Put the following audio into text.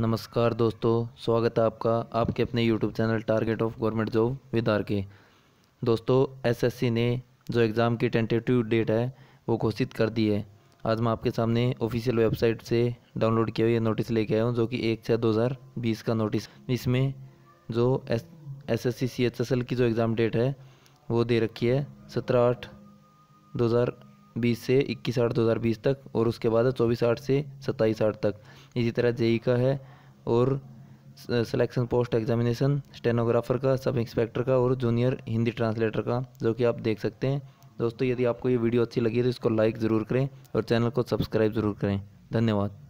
नमस्कार दोस्तों स्वागत है आपका आपके अपने YouTube channel target of government job with R K दोस्तों एसएससी ने जो एग्ज़ाम की टेंटेटिव डेट है वो घोषित कर दी है आज मैं आपके सामने ऑफिशियल वेबसाइट से डाउनलोड किया हुआ नोटिस लेके आया हूँ जो कि एक छः दो हज़ार बीस का नोटिस इसमें जो S S S C C H S L की जो एग्ज़ाम डेट है वो दे रखी है सत्रह आठ दो हज़ार बीस से इक्कीस आठ दो हज़ार बीस तक और उसके बाद चौबीस आठ से सत्ताईस आठ तक इसी तरह जेई का है और सिलेक्शन पोस्ट एग्जामिनेशन स्टेनोग्राफर का सब इंस्पेक्टर का और जूनियर हिंदी ट्रांसलेटर का जो कि आप देख सकते हैं दोस्तों यदि आपको ये वीडियो अच्छी लगी तो इसको लाइक ज़रूर करें और चैनल को सब्सक्राइब ज़रूर करें धन्यवाद